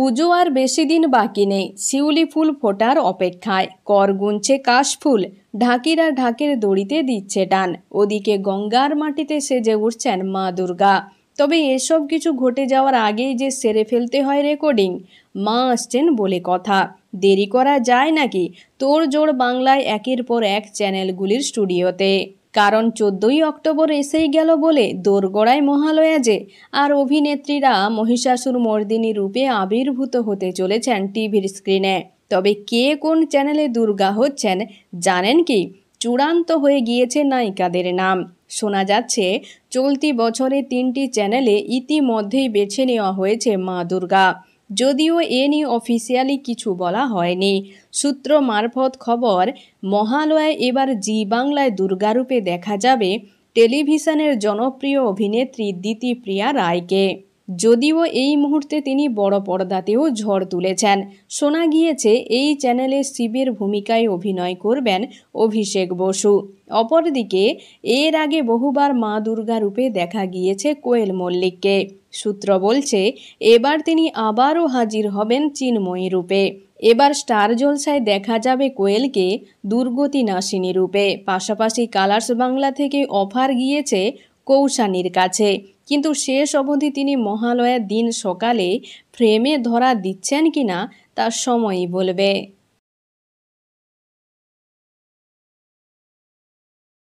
পুজো আর বেশি দিন বাকি নেই শিউলি ফুল ফোটার অপেক্ষায় কর গুনছে কাশফুল ঢাকিরা ঢাকের দড়িতে দিচ্ছে টান ওদিকে গঙ্গার মাটিতে সেজে উঠছেন মা দুর্গা তবে এসব কিছু ঘটে যাওয়ার আগেই যে সেরে ফেলতে হয় রেকর্ডিং মা আসছেন বলে কথা দেরি করা যায় নাকি তোর জোর বাংলায় একের পর এক চ্যানেলগুলির স্টুডিওতে কারণ চোদ্দই অক্টোবর এসেই গেল বলে দোরগোড়ায় মহালয়া যে আর অভিনেত্রীরা মহিষাসুর মর্দিনী রূপে আবির্ভূত হতে চলেছেন টিভির স্ক্রিনে তবে কে কোন চ্যানেলে দুর্গা হচ্ছেন জানেন কি চূড়ান্ত হয়ে গিয়েছে নায়িকাদের নাম শোনা যাচ্ছে চলতি বছরে তিনটি চ্যানেলে ইতিমধ্যেই বেছে নেওয়া হয়েছে মা দুর্গা যদিও এ নিয়ে অফিসিয়ালি কিছু বলা হয়নি সূত্র মারফত খবর মহালয়ায় এবার জি বাংলায় দুর্গারূপে দেখা যাবে টেলিভিশনের জনপ্রিয় অভিনেত্রী দিতিপ্রিয়া রায়কে যদিও এই মুহূর্তে তিনি বড় পর্দাতেও ঝড় তুলেছেন শোনা গিয়েছে এই চ্যানেলে শিবের ভূমিকায় অভিনয় করবেন অভিষেক বসু অপরদিকে এর আগে বহুবার মা দুর্গা রূপে দেখা গিয়েছে কোয়েল মল্লিককে সূত্র বলছে এবার তিনি আবারও হাজির হবেন চিনময়ী রূপে এবার স্টার জলসায় দেখা যাবে কোয়েলকে দুর্গতি নাসিনী রূপে পাশাপাশি কালার্স বাংলা থেকে অফার গিয়েছে কৌশানীর কাছে কিন্তু শেষ অবধি তিনি মহালয়ার দিন সকালে ফ্রেমে ধরা দিচ্ছেন কিনা তা সময়ই বলবে